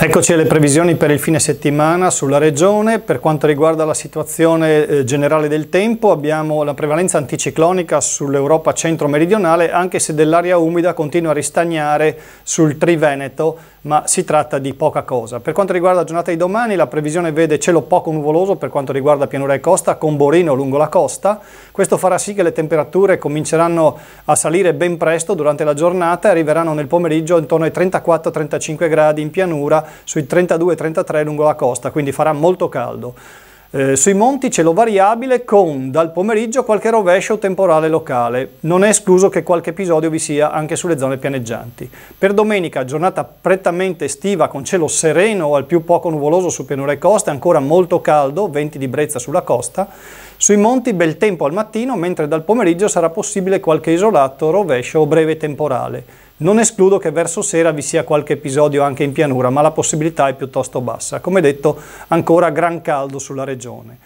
Eccoci le previsioni per il fine settimana sulla regione. Per quanto riguarda la situazione eh, generale del tempo, abbiamo la prevalenza anticiclonica sull'Europa centro-meridionale, anche se dell'aria umida continua a ristagnare sul Triveneto, ma si tratta di poca cosa. Per quanto riguarda la giornata di domani, la previsione vede cielo poco nuvoloso per quanto riguarda pianura e costa, con borino lungo la costa. Questo farà sì che le temperature cominceranno a salire ben presto durante la giornata e arriveranno nel pomeriggio intorno ai 34-35 gradi in pianura sui 32-33 lungo la costa, quindi farà molto caldo. Eh, sui monti cielo variabile con dal pomeriggio qualche rovescio temporale locale. Non è escluso che qualche episodio vi sia anche sulle zone pianeggianti. Per domenica giornata prettamente estiva con cielo sereno o al più poco nuvoloso su pianura e coste, ancora molto caldo, venti di brezza sulla costa. Sui monti bel tempo al mattino, mentre dal pomeriggio sarà possibile qualche isolato rovescio o breve temporale. Non escludo che verso sera vi sia qualche episodio anche in pianura, ma la possibilità è piuttosto bassa. Come detto, ancora gran caldo sulla regione.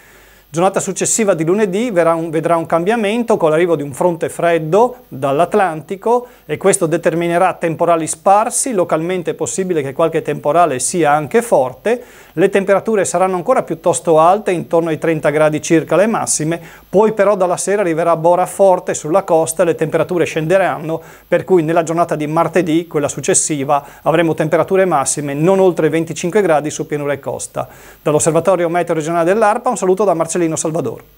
Giornata successiva di lunedì un, vedrà un cambiamento con l'arrivo di un fronte freddo dall'Atlantico e questo determinerà temporali sparsi, localmente è possibile che qualche temporale sia anche forte, le temperature saranno ancora piuttosto alte, intorno ai 30 gradi circa le massime, poi però dalla sera arriverà bora forte sulla costa e le temperature scenderanno, per cui nella giornata di martedì, quella successiva, avremo temperature massime non oltre 25 gradi su pianura e costa. Dall'osservatorio meteo regionale dell'ARPA un saluto da Marcellino Divino Salvador.